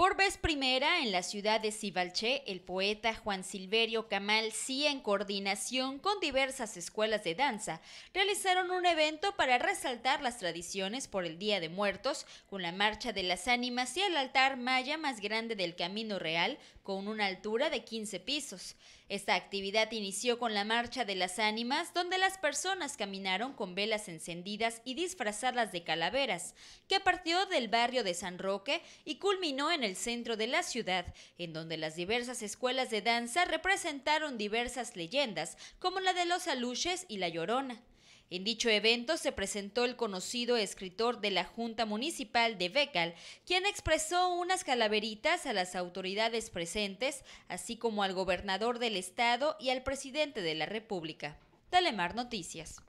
Por vez primera, en la ciudad de Sibalché, el poeta Juan Silverio Camal sí, en coordinación con diversas escuelas de danza, realizaron un evento para resaltar las tradiciones por el Día de Muertos, con la Marcha de las Ánimas y el altar maya más grande del Camino Real, con una altura de 15 pisos. Esta actividad inició con la Marcha de las Ánimas, donde las personas caminaron con velas encendidas y disfrazadas de calaveras, que partió del barrio de San Roque y culminó en el centro de la ciudad, en donde las diversas escuelas de danza representaron diversas leyendas, como la de los aluches y la llorona. En dicho evento se presentó el conocido escritor de la Junta Municipal de Becal, quien expresó unas calaveritas a las autoridades presentes, así como al gobernador del estado y al presidente de la República. Telemar Noticias.